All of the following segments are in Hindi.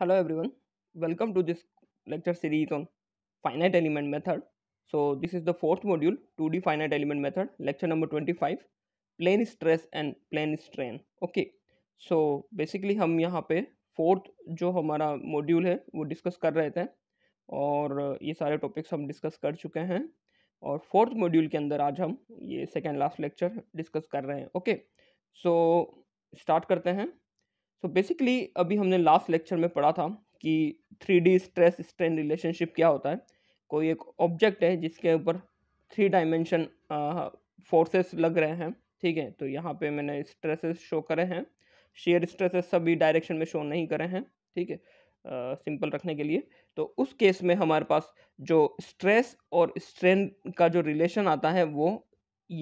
hello everyone welcome to this lecture series on finite element method so this is the fourth module 2d finite element method lecture number 25 plane stress and plane strain okay so basically हम यहाँ पे फोर्थ जो हमारा मॉड्यूल है वो डिस्कस कर रहे थे और ये सारे टॉपिक्स हम डिस्कस कर चुके हैं और फोर्थ मॉड्यूल के अंदर आज हम ये सेकेंड लास्ट लेक्चर डिस्कस कर रहे हैं ओके सो स्टार्ट करते हैं सो so बेसिकली अभी हमने लास्ट लेक्चर में पढ़ा था कि three D stress strain relationship क्या होता है कोई एक ऑब्जेक्ट है जिसके ऊपर थ्री डायमेंशन फोर्सेस लग रहे हैं ठीक है तो यहाँ पे मैंने स्ट्रेसेस शो करे हैं शेयर स्ट्रेसेस सभी डायरेक्शन में शो नहीं करे हैं ठीक है सिंपल रखने के लिए तो उस केस में हमारे पास जो स्ट्रेस और स्ट्रेन का जो रिलेशन आता है वो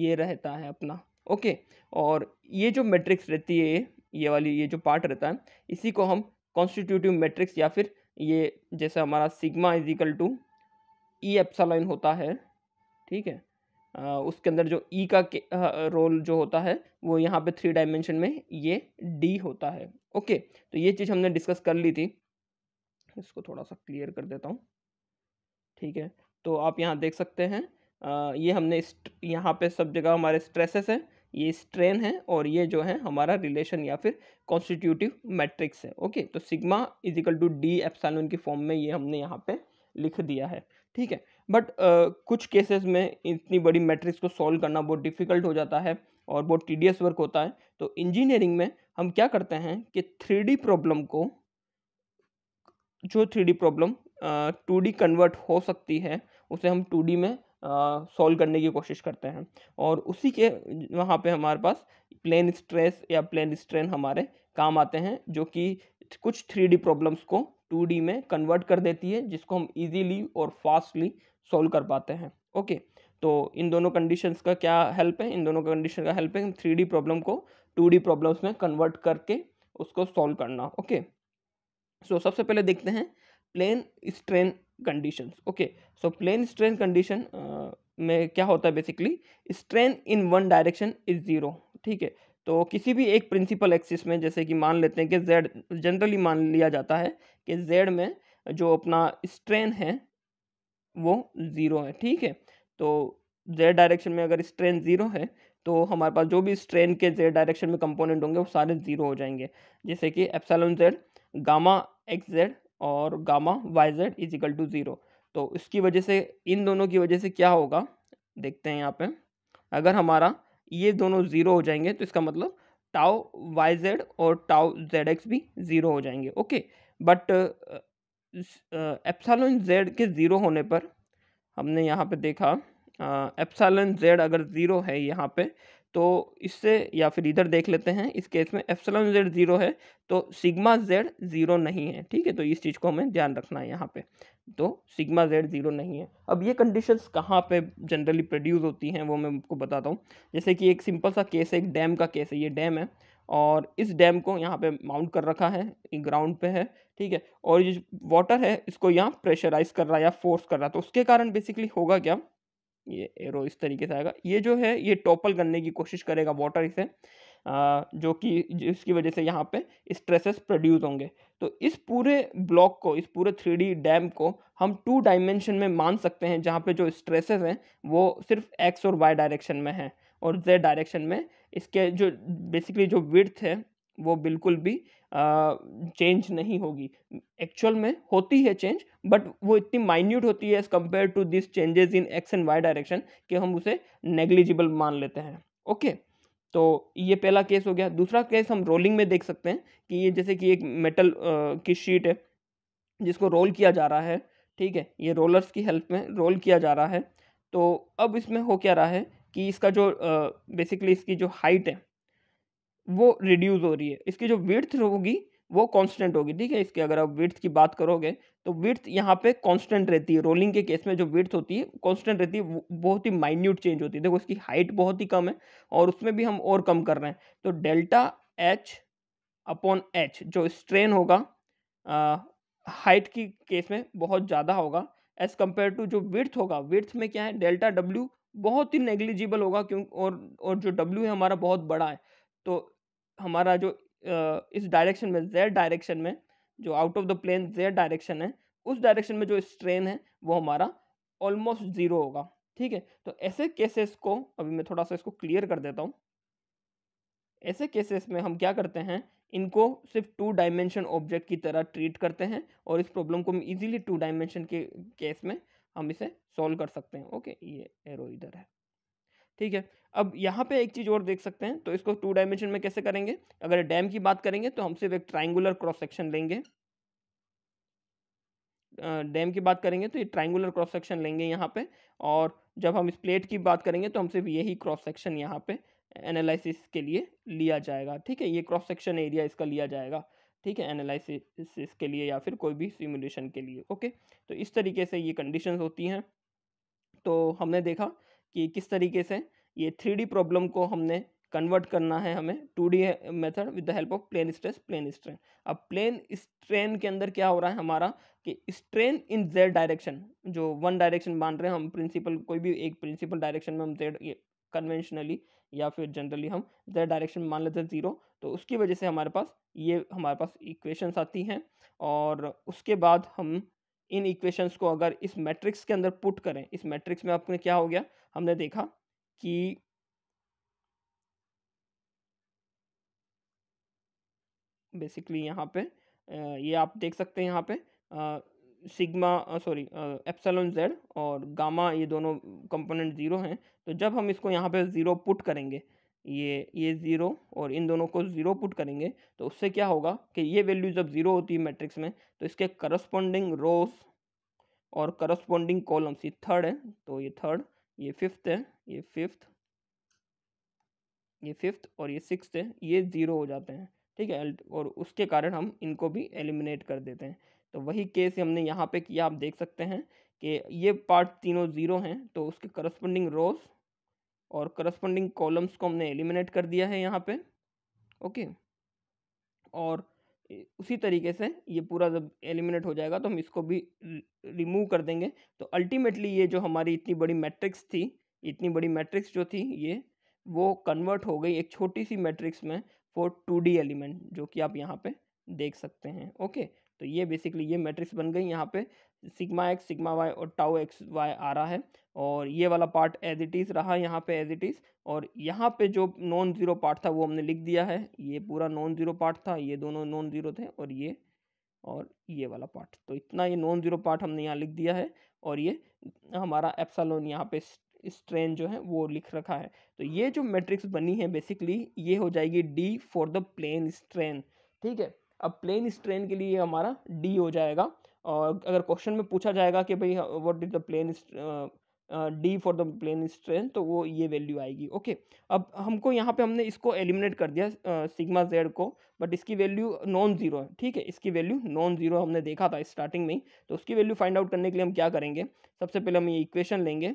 ये रहता है अपना ओके और ये जो मैट्रिक्स रहती है ये वाली ये जो पार्ट रहता है इसी को हम कॉन्स्टिट्यूटिव मैट्रिक्स या फिर ये जैसे हमारा sigma equal to E epsilon होता है ठीक है आ, उसके अंदर जो ई e का रोल जो होता है वो यहाँ पे थ्री डायमेंशन में ये डी होता है ओके तो ये चीज़ हमने डिस्कस कर ली थी इसको थोड़ा सा क्लियर कर देता हूँ ठीक है तो आप यहाँ देख सकते हैं आ, ये हमने यहाँ पे सब जगह हमारे स्ट्रेसेस हैं ये स्ट्रेन है और ये जो है हमारा रिलेशन या फिर कॉन्स्टिट्यूटिव मैट्रिक्स है ओके तो sigma equal to D epsilon की फॉर्म में ये हमने यहाँ पे लिख दिया है ठीक है बट uh, कुछ केसेस में इतनी बड़ी मैट्रिक्स को सॉल्व करना बहुत डिफ़िकल्ट हो जाता है और बहुत टीडियस वर्क होता है तो इंजीनियरिंग में हम क्या करते हैं कि थ्री प्रॉब्लम को जो थ्री प्रॉब्लम टू कन्वर्ट हो सकती है उसे हम टू में सॉल्व करने की कोशिश करते हैं और उसी के वहाँ पे हमारे पास प्लेन स्ट्रेस या प्लेन स्ट्रेन हमारे काम आते हैं जो कि कुछ थ्री प्रॉब्लम्स को टू में कन्वर्ट कर देती है जिसको हम ईजीली और फास्टली सॉल्व कर पाते हैं ओके तो इन दोनों कंडीशंस का क्या हेल्प है इन दोनों कंडीशन का हेल्प है हम थ्री प्रॉब्लम को टू प्रॉब्लम्स में कन्वर्ट करके उसको सॉल्व करना ओके सो so, सबसे पहले देखते हैं plane strain condition okay so plane strain condition में क्या होता है basically strain in one direction is zero ठीक है तो किसी भी एक प्रिंसिपल एक्सिस में जैसे कि मान लेते हैं कि जेड जनरली मान लिया जाता है कि जेड में जो अपना स्ट्रेन है वो ज़ीरो है ठीक है तो जेड डायरेक्शन में अगर स्ट्रेन ज़ीरो है तो हमारे पास जो भी स्ट्रेन के जेड डायरेक्शन में कंपोनेंट होंगे वो सारे ज़ीरो हो जाएंगे जैसे कि epsilon Z gamma X Z और gamma Y Z is equal to zero तो इसकी वजह से इन दोनों की वजह से क्या होगा देखते हैं यहाँ पे अगर हमारा ये दोनों ज़ीरो हो जाएंगे तो इसका मतलब टाओ वाई जेड और टाओ जेड एक्स भी ज़ीरो हो जाएंगे ओके बट एप्सालन जेड के ज़ीरो होने पर हमने यहाँ पे देखा एप्सालन जेड अगर ज़ीरो है यहाँ पे तो इससे या फिर इधर देख लेते हैं इस केस में एप्सलॉन जेड ज़ीरो है तो सिग्मा जेड ज़ीरो नहीं है ठीक है तो इस चीज़ को हमें ध्यान रखना है यहाँ पे तो सिग्मा जेड ज़ीरो नहीं है अब ये कंडीशंस कहाँ पे जनरली प्रोड्यूस होती हैं वो मैं आपको बताता हूँ जैसे कि एक सिंपल सा केस है एक डैम का केस है ये डैम है और इस डैम को यहाँ पे माउंट कर रखा है ग्राउंड पे है ठीक है और ये वाटर है इसको यहाँ प्रेशराइज कर रहा है या फोर्स कर रहा है तो उसके कारण बेसिकली होगा क्या ये एरो इस तरीके से आएगा ये जो है ये टोपल करने की कोशिश करेगा वाटर इसे जो कि जिसकी वजह से यहाँ पे स्ट्रेसेस प्रोड्यूस होंगे तो इस पूरे ब्लॉक को इस पूरे थ्री डैम को हम टू डायमेंशन में मान सकते हैं जहाँ पे जो स्ट्रेसेस हैं वो सिर्फ एक्स और वाई डायरेक्शन में हैं और जेड डायरेक्शन में इसके जो बेसिकली जो विर्थ है वो बिल्कुल भी चेंज नहीं होगी एक्चुअल में होती है चेंज बट वो इतनी माइन्यूट होती है as compared to this changes in X and Y direction कि हम उसे नेग्लिजिबल मान लेते हैं ओके okay. तो ये पहला केस हो गया दूसरा केस हम रोलिंग में देख सकते हैं कि ये जैसे कि एक मेटल की शीट है जिसको रोल किया जा रहा है ठीक है ये रोलर्स की हेल्प में रोल किया जा रहा है तो अब इसमें हो क्या रहा है कि इसका जो बेसिकली इसकी जो हाइट है वो रिड्यूस हो रही है इसकी जो विर्थ होगी वो कांस्टेंट होगी ठीक है इसके अगर आप विर्थ की बात करोगे तो विर्थ यहाँ पे कांस्टेंट रहती है रोलिंग के केस में जो विर्थ होती है कांस्टेंट रहती है बहुत ही माइन्यूट चेंज होती है देखो इसकी हाइट बहुत ही कम है और उसमें भी हम और कम कर रहे हैं तो डेल्टा एच अपॉन एच जो स्ट्रेन होगा हाइट की केस में बहुत ज़्यादा होगा एज़ कम्पेयर टू जो विर्थ होगा विर्थ में क्या है डेल्टा डब्ल्यू बहुत ही नेग्लिजिबल होगा क्यों और और जो डब्ल्यू है हमारा बहुत बड़ा है तो हमारा जो इस डायरेक्शन में जेड डायरेक्शन में जो out of the plane Z direction है उस डायरेक्शन में जो स्ट्रेन है वो हमारा ऑलमोस्ट ज़ीरो होगा ठीक है तो ऐसे केसेस को अभी मैं थोड़ा सा इसको क्लियर कर देता हूँ ऐसे केसेस में हम क्या करते हैं इनको सिर्फ टू डायमेंशन ऑब्जेक्ट की तरह ट्रीट करते हैं और इस प्रॉब्लम को हम इजीली टू डायमेंशन के केस में हम इसे सॉल्व कर सकते हैं ओके ये एरो इधर है ठीक है अब यहाँ पे एक चीज़ और देख सकते हैं तो इसको टू डायमेंशन में कैसे करेंगे अगर डैम की बात करेंगे तो हम सिर्फ एक ट्राइंगुलर क्रॉस सेक्शन लेंगे डैम की बात करेंगे तो ये ट्राइंगुलर क्रॉस सेक्शन लेंगे यहाँ पे और जब हम इस प्लेट की बात करेंगे तो हम सिर्फ यही क्रॉस सेक्शन यहाँ पे एनालिसिस के लिए लिया जाएगा ठीक है ये क्रॉस सेक्शन एरिया इसका लिया जाएगा ठीक है एनालिसिस के लिए या फिर कोई भी सिमुलेशन के लिए ओके तो इस तरीके से ये कंडीशन होती हैं तो हमने देखा कि किस तरीके से ये थ्री प्रॉब्लम को हमने कन्वर्ट करना है हमें two D method with the help of plane stress plane strain अब प्लेन स्ट्रेन के अंदर क्या हो रहा है हमारा कि स्ट्रेन इन जेड डायरेक्शन जो वन डायरेक्शन मान रहे हैं हम प्रिंसिपल कोई भी एक प्रिंसिपल डायरेक्शन में हम जेड कन्वेंशनली या फिर जनरली हम जेड डायरेक्शन मान लेते हैं ज़ीरो तो उसकी वजह से हमारे पास ये हमारे पास इक्वेशंस आती हैं और उसके बाद हम इन इक्वेशंस को अगर इस मैट्रिक्स के अंदर पुट करें इस मैट्रिक्स में आपने क्या हो गया हमने देखा कि बेसिकली यहाँ पे ये आप देख सकते हैं यहाँ पे सिग्मा सॉरी एप्सलन जेड और गामा ये दोनों कंपोनेंट ज़ीरो हैं तो जब हम इसको यहाँ पे ज़ीरो पुट करेंगे ये ये ज़ीरो और इन दोनों को ज़ीरो पुट करेंगे तो उससे क्या होगा कि ये वैल्यू जब ज़ीरो होती है मैट्रिक्स में तो इसके करस्पॉन्डिंग रोस और करस्पॉन्डिंग कॉलम्स ये थर्ड है तो ये थर्ड ये फिफ्थ है ये फिफ्थ ये फिफ्थ और ये सिक्स है ये ज़ीरो हो जाते हैं ठीक है और उसके कारण हम इनको भी एलिमिनेट कर देते हैं तो वही केस हमने यहाँ पे किया आप देख सकते हैं कि ये पार्ट तीनों ज़ीरो हैं तो उसके करस्पॉन्डिंग रोज़ और करस्पॉन्डिंग कॉलम्स को हमने एलिमिनेट कर दिया है यहाँ पे ओके और उसी तरीके से ये पूरा जब एलिमिनेट हो जाएगा तो हम इसको भी रिमूव कर देंगे तो अल्टीमेटली ये जो हमारी इतनी बड़ी मैट्रिक्स थी इतनी बड़ी मैट्रिक्स जो थी ये वो कन्वर्ट हो गई एक छोटी सी मैट्रिक्स में फॉर टू डी एलिमेंट जो कि आप यहाँ पे देख सकते हैं ओके तो ये बेसिकली ये मैट्रिक्स बन गई यहाँ पे सिग्मा एक्स सिग्मा वाई और टाओ एक्स वाई आ रहा है और ये वाला पार्ट एज इट इज़ रहा यहाँ पे एज इट इज़ और यहाँ पे जो नॉन ज़ीरो पार्ट था वो हमने लिख दिया है ये पूरा नॉन ज़ीरो पार्ट था ये दोनों नॉन ज़ीरो थे और ये और ये वाला पार्ट तो इतना ये नॉन ज़ीरो पार्ट हमने यहाँ लिख दिया है और ये हमारा एप्सलोन यहाँ पे स्ट्रेन जो है वो लिख रखा है तो ये जो मैट्रिक्स बनी है बेसिकली ये हो जाएगी D for the plane strain ठीक है अब प्लेन स्ट्रेन के लिए हमारा डी हो जाएगा और अगर क्वेश्चन में पूछा जाएगा कि भाई what is the plane D for the plane strain तो वो ये वैल्यू आएगी ओके okay. अब हमको यहाँ पे हमने इसको एलिमिनेट कर दिया सिग्मा uh, जेड को बट इसकी वैल्यू नॉन ज़ीरो है ठीक है इसकी वैल्यू नॉन ज़ीरो हमने देखा था स्टार्टिंग में ही तो उसकी वैल्यू फाइंड आउट करने के लिए हम क्या करेंगे सबसे पहले हम ये इक्वेशन लेंगे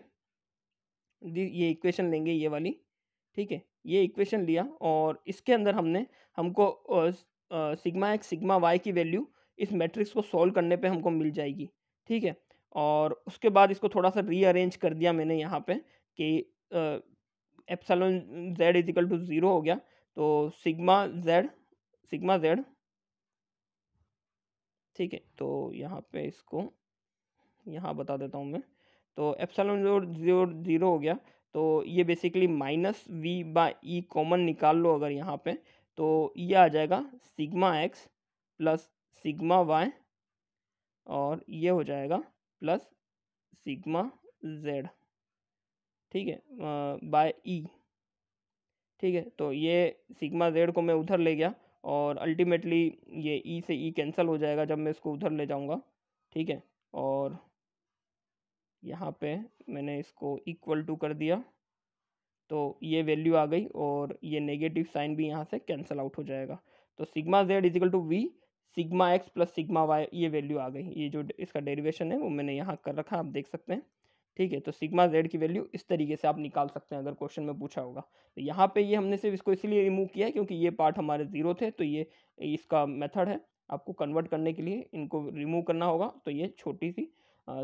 ये इक्वेशन लेंगे ये वाली ठीक है ये इक्वेशन लिया और इसके अंदर हमने हमको सिग्मा एक्स सिग्मा वाई की वैल्यू इस मैट्रिक्स को सॉल्व करने पे हमको मिल जाएगी ठीक है और उसके बाद इसको थोड़ा सा रीअरेंज कर दिया मैंने यहाँ पे कि epsilon Z equal to zero हो गया तो सिग्मा जेड सिग्मा जेड ठीक है तो यहाँ पे इसको यहाँ बता देता हूँ मैं तो एप्सलन जीरो ज़ीरो हो गया तो ये basically minus V by E common निकाल लो अगर यहाँ पे तो ये आ जाएगा sigma X plus sigma Y और ये हो जाएगा प्लस सिग्मा जेड ठीक है बाय ई e, ठीक है तो ये सिग्मा जेड को मैं उधर ले गया और अल्टीमेटली ये ई e से ई e कैंसिल हो जाएगा जब मैं इसको उधर ले जाऊंगा ठीक है और यहाँ पे मैंने इसको इक्वल टू कर दिया तो ये वैल्यू आ गई और ये नेगेटिव साइन भी यहाँ से कैंसिल आउट हो जाएगा तो sigma Z equal to V sigma X plus sigma Y ये वैल्यू आ गई ये जो इसका डेरिवेशन है वो मैंने यहाँ कर रखा आप देख सकते हैं ठीक है तो सिग्मा जेड की वैल्यू इस तरीके से आप निकाल सकते हैं अगर क्वेश्चन में पूछा होगा तो यहाँ पे ये हमने सिर्फ इसको इसलिए रिमूव किया है क्योंकि ये पार्ट हमारे ज़ीरो थे तो ये इसका मेथड है आपको कन्वर्ट करने के लिए इनको रिमूव करना होगा तो ये छोटी सी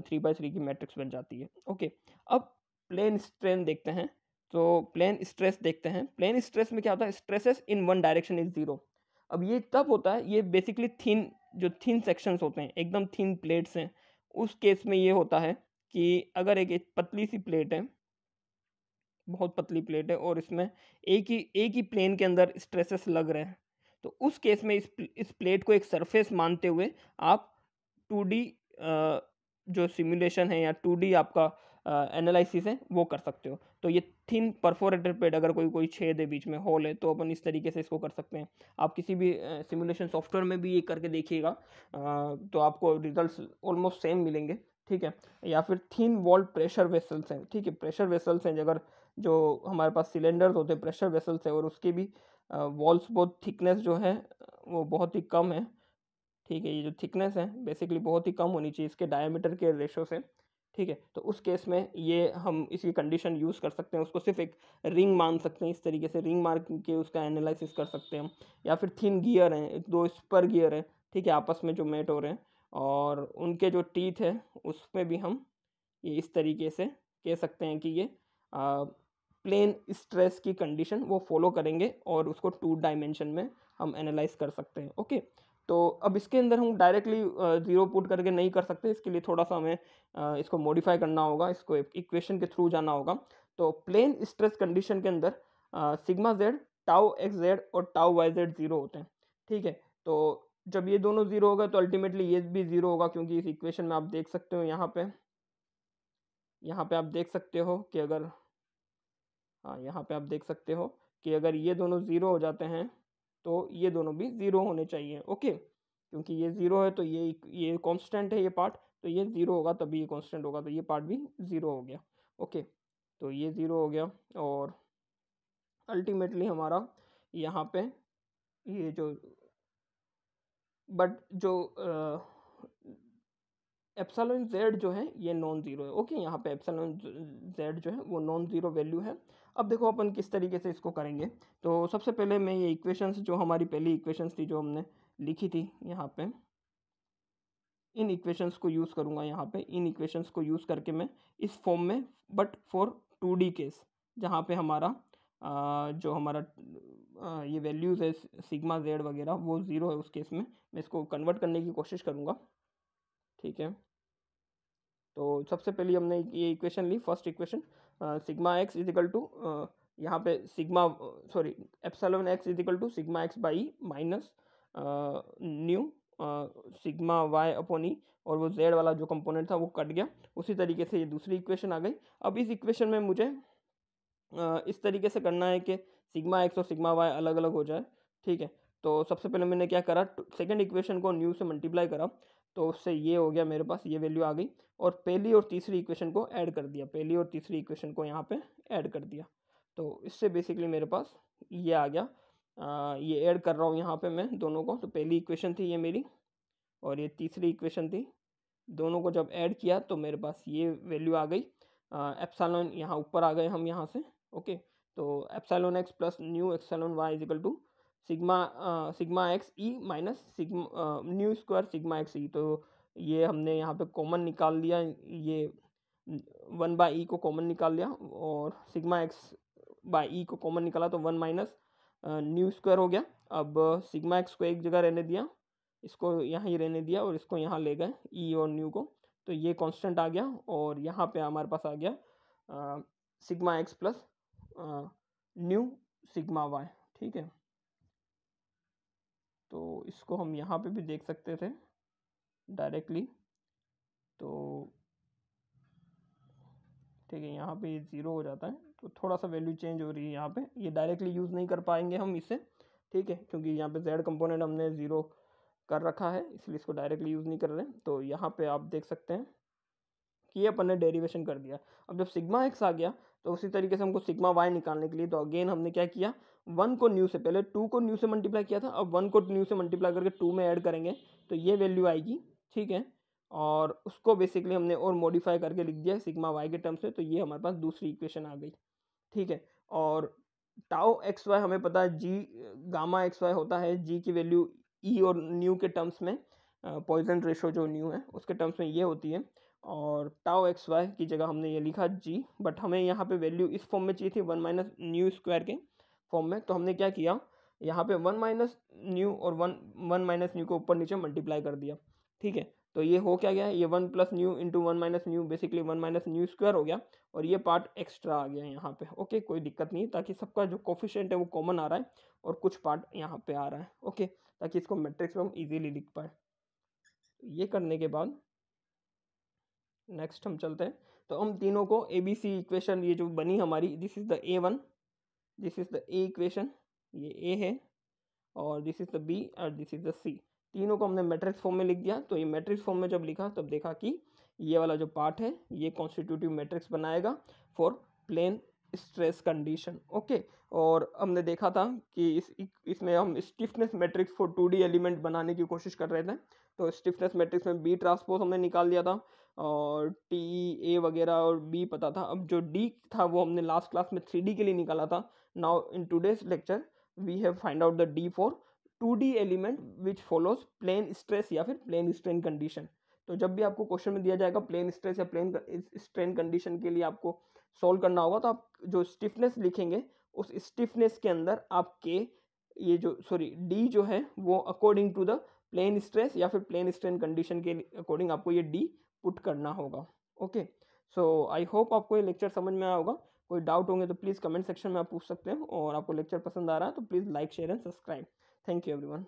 थ्री बाई थ्री की मैट्रिक्स बन जाती है ओके अब प्लेन स्ट्रेन देखते हैं तो प्लेन स्ट्रेस देखते हैं प्लेन स्ट्रेस में क्या होता है stresses in one direction is zero अब ये तब होता है ये बेसिकली थिन जो थिन सेक्शंस होते हैं एकदम थिन प्लेट्स हैं उस केस में ये होता है कि अगर एक, एक पतली सी प्लेट है बहुत पतली प्लेट है और इसमें एक ही एक ही प्लेन के अंदर स्ट्रेसेस लग रहे हैं तो उस केस में इस इस प्लेट को एक सरफेस मानते हुए आप टू डी जो सिमुलेशन है या टू आपका एनालिसिस है वो कर सकते हो तो ये थिन परफोरेटेड पेड अगर कोई कोई छेद है बीच में होल है तो अपन इस तरीके से इसको कर सकते हैं आप किसी भी सिमुलेशन सॉफ्टवेयर में भी ये करके देखिएगा तो आपको रिजल्ट्स ऑलमोस्ट सेम मिलेंगे ठीक है या फिर थिन वॉल प्रेशर वेसल्स हैं ठीक है प्रेशर वेसल्स हैं अगर जो हमारे पास सिलेंडर्स होते हैं प्रेशर वेसल्स हैं और उसके भी वॉल्स बहुत थिकनेस जो है वो बहुत ही कम है ठीक है ये जो थिकनेस है बेसिकली बहुत ही कम होनी चाहिए इसके डायमीटर के रेशो से ठीक है तो उस केस में ये हम इसकी कंडीशन यूज़ कर सकते हैं उसको सिर्फ एक रिंग मान सकते हैं इस तरीके से रिंग मार के उसका एनालिसिस कर सकते हैं हम या फिर थिन गियर हैं दो स्पर गियर हैं ठीक है आपस में जो मेट हो रहे हैं और उनके जो टीथ है उसमें भी हम ये इस तरीके से कह सकते हैं कि ये आ, प्लेन स्ट्रेस की कंडीशन वो फॉलो करेंगे और उसको टू डायमेंशन में हम एनालाइज कर सकते हैं ओके तो अब इसके अंदर हम डायरेक्टली ज़ीरो पुट करके नहीं कर सकते इसके लिए थोड़ा सा हमें इसको मॉडिफाई करना होगा इसको इक्वेशन के थ्रू जाना होगा तो प्लेन स्ट्रेस कंडीशन के अंदर sigma Z tau X Z और टाओ वाई जेड ज़ीरो होते हैं ठीक है तो जब ये दोनों ज़ीरो होगा तो अल्टीमेटली ये भी ज़ीरो होगा क्योंकि इस इक्वेशन में आप देख सकते हो यहाँ पे यहाँ पे आप देख सकते हो कि अगर हाँ यहाँ पे आप देख सकते हो कि अगर ये दोनों ज़ीरो हो जाते हैं तो ये दोनों भी ज़ीरो होने चाहिए ओके क्योंकि ये ज़ीरो है तो ये ये कॉन्स्टेंट है ये पार्ट तो ये ज़ीरो होगा तभी ये कॉन्स्टेंट होगा तो ये पार्ट भी ज़ीरो हो गया ओके तो ये ज़ीरो हो गया और अल्टीमेटली हमारा यहाँ पे ये जो बट जो एप्सलोन जेड जो है ये नॉन ज़ीरो है ओके यहाँ पे एप्सलोन जेड जो है वो नॉन ज़ीरो वैल्यू है अब देखो अपन किस तरीके से इसको करेंगे तो सबसे पहले मैं ये इक्वेशंस जो हमारी पहली इक्वेशंस थी जो हमने लिखी थी यहाँ पे इन इक्वेशंस को यूज़ करूँगा यहाँ पे इन इक्वेशंस को यूज़ करके मैं इस फॉर्म में but for two D case जहाँ पर हमारा आ, जो हमारा आ, ये वैल्यूज़ है सिगमा जेड वगैरह वो ज़ीरो है उस केस में मैं इसको कन्वर्ट करने की कोशिश करूँगा ठीक है तो सबसे पहले हमने ये इक्वेशन ली first equation sigma X equal to यहाँ पे sigma sorry epsilon X equal to sigma X by minus nu sigma Y upon E और वो जेड वाला जो कंपोनेंट था वो कट गया उसी तरीके से ये दूसरी इक्वेशन आ गई अब इस इक्वेशन में मुझे uh, इस तरीके से करना है कि सिग्मा एक्स और सिग्मा वाई अलग अलग हो जाए ठीक है तो सबसे पहले मैंने क्या करा सेकेंड इक्वेशन को न्यू से मल्टीप्लाई करा तो उससे ये हो गया मेरे पास ये वैल्यू आ गई और पहली और तीसरी इक्वेशन को ऐड कर दिया पहली और तीसरी इक्वेशन को यहाँ पे ऐड कर दिया तो इससे बेसिकली मेरे पास ये आ गया आ, ये ऐड कर रहा हूँ यहाँ पे मैं दोनों को तो पहली इक्वेशन थी ये मेरी और ये तीसरी इक्वेशन थी दोनों को जब ऐड किया तो मेरे पास ये वैल्यू आ गई एप्सालोन यहाँ ऊपर आ गए हम यहाँ से ओके तो epsilon X plus nu epsilon Y equal to sigma sigma X E minus sigma nu square sigma X E तो ये हमने यहाँ पे कॉमन निकाल लिया ये वन बाई ई को कॉमन निकाल लिया और सिग्मा एक्स बाई ई को कॉमन निकाला तो वन माइनस न्यू स्क्वायर हो गया अब सिग्मा एक्स को एक जगह रहने दिया इसको यहाँ ही रहने दिया और इसको यहाँ ले गए ई और न्यू को तो ये कांस्टेंट आ गया और यहाँ पे हमारे पास आ गया sigma X plus nu sigma Y ठीक है तो इसको हम यहाँ पे भी देख सकते थे डायरेक्टली तो ठीक है यहाँ पे ज़ीरो हो जाता है तो थोड़ा सा वैल्यू चेंज हो रही है यहाँ पे ये डायरेक्टली यूज़ नहीं कर पाएंगे हम इसे ठीक है क्योंकि यहाँ पे जेड कंपोनेंट हमने ज़ीरो कर रखा है इसलिए इसको डायरेक्टली यूज़ नहीं कर रहे तो यहाँ पे आप देख सकते हैं कि ये अपन ने डेरिवेशन कर दिया अब जब सिग्मा एक्स आ गया तो उसी तरीके से हमको सिग्मा वाई निकालने के लिए तो अगेन हमने क्या किया वन को न्यू से पहले टू को न्यू से मल्टीप्लाई किया था अब वन को न्यू से मल्टीप्लाई करके टू में ऐड करेंगे तो ये वैल्यू आएगी ठीक है और उसको बेसिकली हमने और मॉडिफाई करके लिख दिया सिग्मा वाई के टर्म्स में तो ये हमारे पास दूसरी इक्वेशन आ गई ठीक है और टाओ एक्स वाई हमें पता है जी गामा एक्स वाई होता है जी की वैल्यू ई e और न्यू के टर्म्स में पॉइजन रेशो जो न्यू है उसके टर्म्स में ये होती है और टाओ एक्स वाई की जगह हमने ये लिखा जी बट हमें यहाँ पे वैल्यू इस फॉर्म में चाहिए थी वन माइनस न्यू स्क्वायर के फॉर्म में तो हमने क्या किया यहाँ पे वन माइनस न्यू और वन वन माइनस न्यू को ऊपर नीचे मल्टीप्लाई कर दिया ठीक है तो ये हो क्या गया ये one plus nu into one minus nu basically one minus nu square हो गया और ये पार्ट एक्स्ट्रा आ गया यहाँ पे ओके कोई दिक्कत नहीं ताकि सबका जो कोफिशेंट है वो कॉमन आ रहा है और कुछ पार्ट यहाँ पे आ रहा है ओके ताकि इसको मैट्रिक्स में हम इजीली लिख पाए ये करने के बाद नेक्स्ट हम चलते हैं तो हम तीनों को ए बी सी इक्वेशन ये जो बनी हमारी this is the A one this is the A equation ये ए है और दिस इज़ द बी और दिस इज़ द सी तीनों को हमने मैट्रिक्स फॉर्म में लिख दिया तो ये मैट्रिक्स फॉर्म में जब लिखा तब देखा कि ये वाला जो पार्ट है ये कॉन्स्टिट्यूटिव मैट्रिक्स बनाएगा for plane stress condition okay और हमने देखा था कि इस इसमें हम stiffness matrix for two D element बनाने की कोशिश कर रहे थे तो स्टिफनेस मैट्रिक्स में बी ट्रांसपोज हमने निकाल दिया था और टी ए वगैरह और बी पता था अब जो डी था वो हमने लास्ट क्लास में थ्री डी के लिए निकाला था Now in today's lecture we have find out the d4 2D element which follows plane stress या फिर प्लेन स्ट्रेन कंडीशन तो जब भी आपको क्वेश्चन में दिया जाएगा प्लेन स्ट्रेस या प्लेन स्ट्रेन कंडीशन के लिए आपको सॉल्व करना होगा तो आप जो स्टिफनेस लिखेंगे उस स्टिफनेस के अंदर आप के ये जो सॉरी डी जो है वो according to the plane stress या फिर प्लेन स्ट्रेन कंडीशन के अकॉर्डिंग आपको ये डी पुट करना होगा ओके सो आई होप आपको ये लेक्चर समझ में आया होगा कोई डाउट होंगे तो प्लीज़ कमेंट सेक्शन में आप पूछ सकते हैं और आपको लेक्चर पसंद आ रहा है तो please like share and subscribe thank you everyone